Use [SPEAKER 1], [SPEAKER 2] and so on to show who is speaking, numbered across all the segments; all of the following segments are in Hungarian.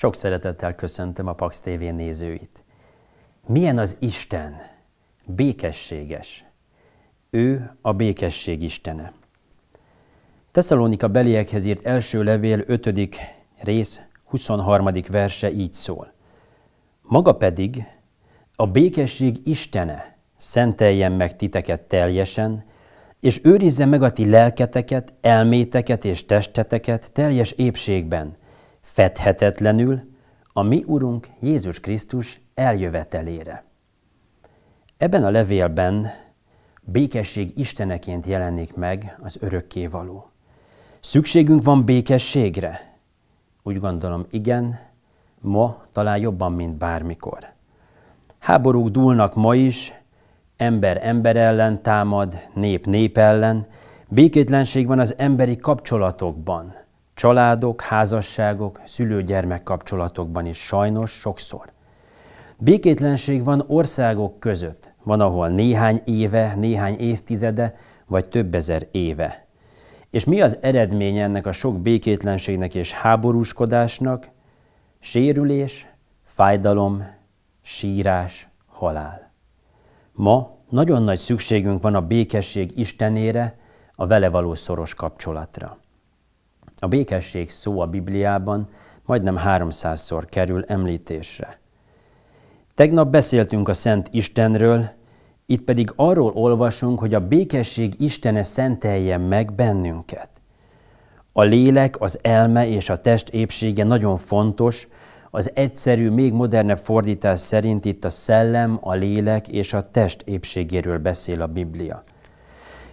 [SPEAKER 1] Sok szeretettel köszöntöm a Pax TV nézőit. Milyen az Isten? Békességes. Ő a békesség Istene. Tesszalonika beliekhez írt első levél 5. rész 23. verse így szól. Maga pedig a békesség Istene szenteljen meg titeket teljesen, és őrizze meg a ti lelketeket, elméteket és testeteket teljes épségben, fedhetetlenül a mi Urunk Jézus Krisztus eljövetelére. Ebben a levélben békesség Isteneként jelenik meg az örökkévaló. Szükségünk van békességre? Úgy gondolom, igen, ma talán jobban, mint bármikor. Háborúk dúlnak ma is, ember ember ellen támad, nép nép ellen, békétlenség van az emberi kapcsolatokban – családok, házasságok, szülő-gyermek kapcsolatokban is sajnos sokszor. Békétlenség van országok között, van ahol néhány éve, néhány évtizede, vagy több ezer éve. És mi az eredmény ennek a sok békétlenségnek és háborúskodásnak? Sérülés, fájdalom, sírás, halál. Ma nagyon nagy szükségünk van a békesség Istenére, a vele való szoros kapcsolatra. A békesség szó a Bibliában majdnem 300-szor kerül említésre. Tegnap beszéltünk a Szent Istenről, itt pedig arról olvasunk, hogy a békesség Istene szentelje meg bennünket. A lélek, az elme és a test épsége nagyon fontos, az egyszerű, még modernebb fordítás szerint itt a szellem, a lélek és a test épségéről beszél a Biblia.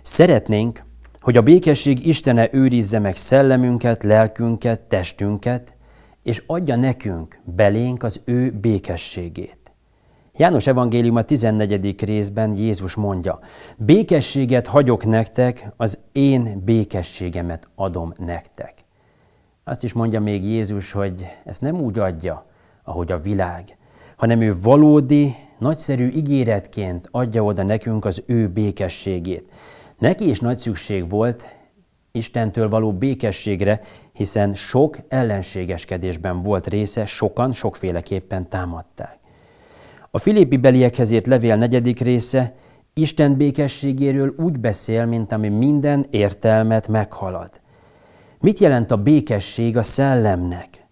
[SPEAKER 1] Szeretnénk, hogy a békesség Istene őrizze meg szellemünket, lelkünket, testünket, és adja nekünk belénk az ő békességét. János evangélium a 14. részben Jézus mondja, békességet hagyok nektek, az én békességemet adom nektek. Azt is mondja még Jézus, hogy ezt nem úgy adja, ahogy a világ, hanem ő valódi, nagyszerű ígéretként adja oda nekünk az ő békességét. Neki is nagy szükség volt Istentől való békességre, hiszen sok ellenségeskedésben volt része, sokan sokféleképpen támadták. A Filippi beliekhez írt levél negyedik része Isten békességéről úgy beszél, mint ami minden értelmet meghalad. Mit jelent a békesség a szellemnek?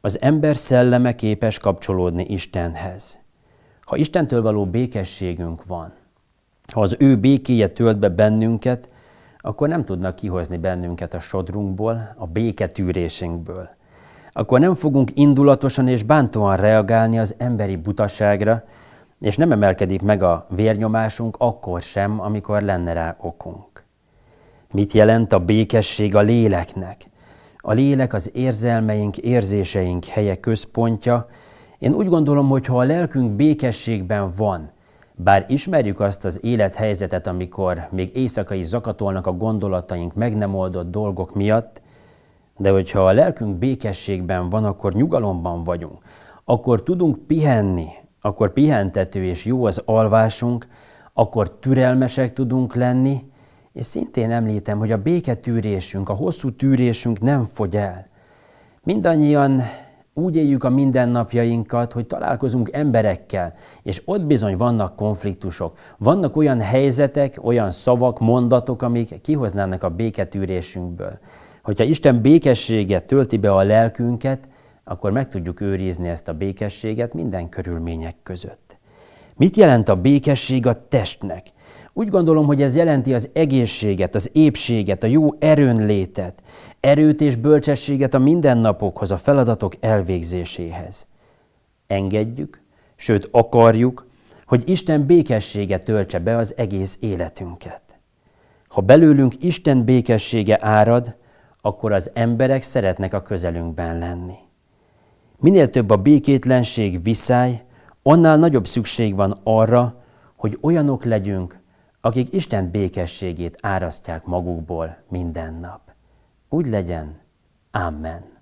[SPEAKER 1] Az ember szelleme képes kapcsolódni Istenhez. Ha Istentől való békességünk van – ha az ő békéje tölt be bennünket, akkor nem tudnak kihozni bennünket a sodrunkból, a béketűrésünkből. Akkor nem fogunk indulatosan és bántóan reagálni az emberi butaságra, és nem emelkedik meg a vérnyomásunk akkor sem, amikor lenne rá okunk. Mit jelent a békesség a léleknek? A lélek az érzelmeink, érzéseink helye központja. Én úgy gondolom, hogy ha a lelkünk békességben van, bár ismerjük azt az élethelyzetet, amikor még éjszakai zakatolnak a gondolataink meg nem oldott dolgok miatt, de hogyha a lelkünk békességben van, akkor nyugalomban vagyunk, akkor tudunk pihenni, akkor pihentető és jó az alvásunk, akkor türelmesek tudunk lenni, és szintén említem, hogy a béketűrésünk, a hosszú tűrésünk nem fogy el. Mindannyian úgy éljük a mindennapjainkat, hogy találkozunk emberekkel, és ott bizony vannak konfliktusok. Vannak olyan helyzetek, olyan szavak, mondatok, amik kihoznának a béketűrésünkből. Hogyha Isten békességet tölti be a lelkünket, akkor meg tudjuk őrizni ezt a békességet minden körülmények között. Mit jelent a békesség a testnek? Úgy gondolom, hogy ez jelenti az egészséget, az épséget, a jó erőnlétet erőt és bölcsességet a mindennapokhoz, a feladatok elvégzéséhez. Engedjük, sőt akarjuk, hogy Isten békessége töltse be az egész életünket. Ha belőlünk Isten békessége árad, akkor az emberek szeretnek a közelünkben lenni. Minél több a békétlenség viszály, annál nagyobb szükség van arra, hogy olyanok legyünk, akik Isten békességét árasztják magukból minden nap. Úgy legyen. Amen.